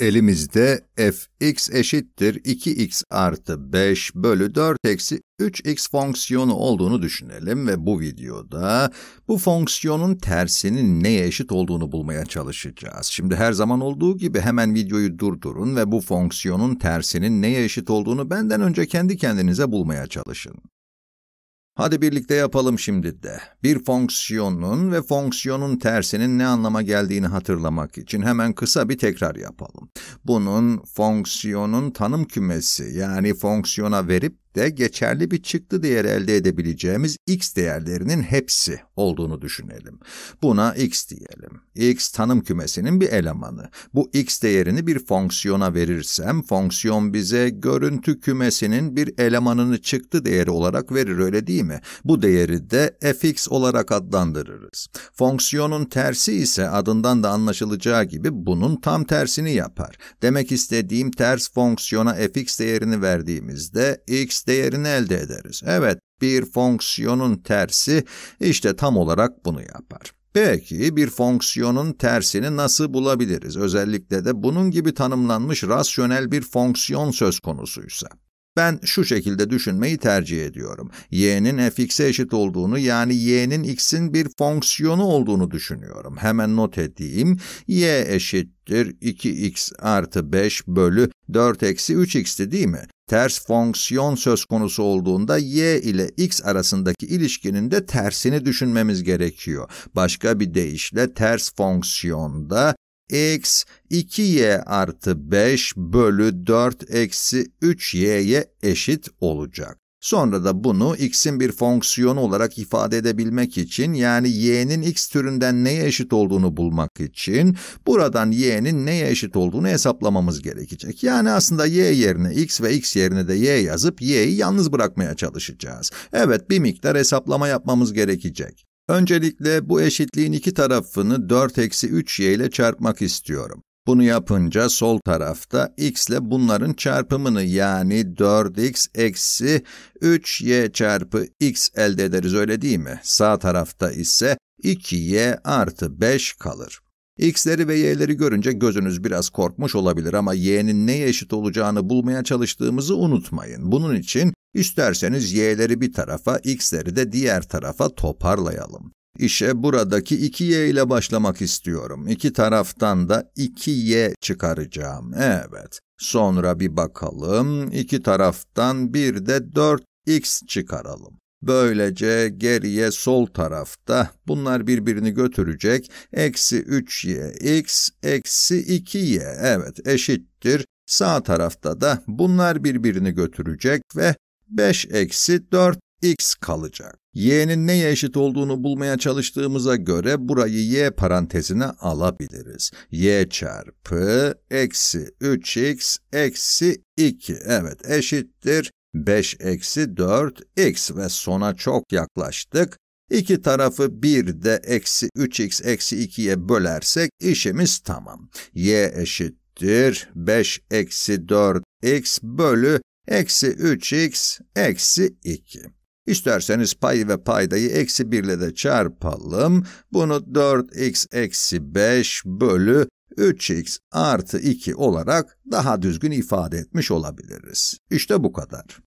Elimizde fx eşittir 2x artı 5 bölü 4 eksi 3x fonksiyonu olduğunu düşünelim ve bu videoda bu fonksiyonun tersinin neye eşit olduğunu bulmaya çalışacağız. Şimdi her zaman olduğu gibi hemen videoyu durdurun ve bu fonksiyonun tersinin neye eşit olduğunu benden önce kendi kendinize bulmaya çalışın. Hadi birlikte yapalım şimdi de. Bir fonksiyonun ve fonksiyonun tersinin ne anlama geldiğini hatırlamak için hemen kısa bir tekrar yapalım. Bunun fonksiyonun tanım kümesi yani fonksiyona verip örnekte geçerli bir çıktı değer elde edebileceğimiz x değerlerinin hepsi olduğunu düşünelim. Buna x diyelim. x tanım kümesinin bir elemanı. Bu x değerini bir fonksiyona verirsem fonksiyon bize görüntü kümesinin bir elemanını çıktı değeri olarak verir öyle değil mi? Bu değeri de fx olarak adlandırırız. Fonksiyonun tersi ise adından da anlaşılacağı gibi bunun tam tersini yapar. Demek istediğim ters fonksiyona fx değerini verdiğimizde x değerini elde ederiz. Evet, bir fonksiyonun tersi işte tam olarak bunu yapar. Peki bir fonksiyonun tersini nasıl bulabiliriz? Özellikle de bunun gibi tanımlanmış rasyonel bir fonksiyon söz konusuysa. Ben şu şekilde düşünmeyi tercih ediyorum. y'nin fx'e eşit olduğunu yani y'nin x'in bir fonksiyonu olduğunu düşünüyorum. Hemen not edeyim. y eşittir 2x artı 5 bölü 4 eksi 3x'ti değil mi? ters fonksiyon söz konusu olduğunda y ile x arasındaki ilişkinin de tersini düşünmemiz gerekiyor. Başka bir deyişle ters fonksiyonda x 2y artı 5 bölü 4 eksi 3y'ye eşit olacak. Sonra da bunu x'in bir fonksiyonu olarak ifade edebilmek için yani y'nin x türünden neye eşit olduğunu bulmak için buradan y'nin neye eşit olduğunu hesaplamamız gerekecek. Yani aslında y yerine x ve x yerine de y yazıp y'yi yalnız bırakmaya çalışacağız. Evet bir miktar hesaplama yapmamız gerekecek. Öncelikle bu eşitliğin iki tarafını 4-3y eksi ile çarpmak istiyorum. Bunu yapınca sol tarafta x ile bunların çarpımını yani 4x eksi 3y çarpı x elde ederiz öyle değil mi? Sağ tarafta ise 2y artı 5 kalır. X'leri ve y'leri görünce gözünüz biraz korkmuş olabilir ama y'nin neye eşit olacağını bulmaya çalıştığımızı unutmayın. Bunun için isterseniz y'leri bir tarafa, x'leri de diğer tarafa toparlayalım. İşe buradaki 2Y ile başlamak istiyorum. İki taraftan da 2Y çıkaracağım. Evet. Sonra bir bakalım. İki taraftan bir de 4X çıkaralım. Böylece geriye sol tarafta bunlar birbirini götürecek. Eksi 3y x eksi 2y evet eşittir. Sağ tarafta da bunlar birbirini götürecek ve 5 eksi 4 x kalacak. y'nin neye eşit olduğunu bulmaya çalıştığımıza göre burayı y parantezine alabiliriz. y çarpı eksi 3x eksi 2 evet eşittir 5 eksi 4x ve sona çok yaklaştık. İki tarafı bir de eksi 3x eksi 2'ye bölersek işimiz tamam. y eşittir 5 eksi 4x bölü eksi 3x eksi 2. İsterseniz payı ve paydayı eksi 1 ile de çarpalım. Bunu 4x eksi 5 bölü 3x artı 2 olarak daha düzgün ifade etmiş olabiliriz. İşte bu kadar.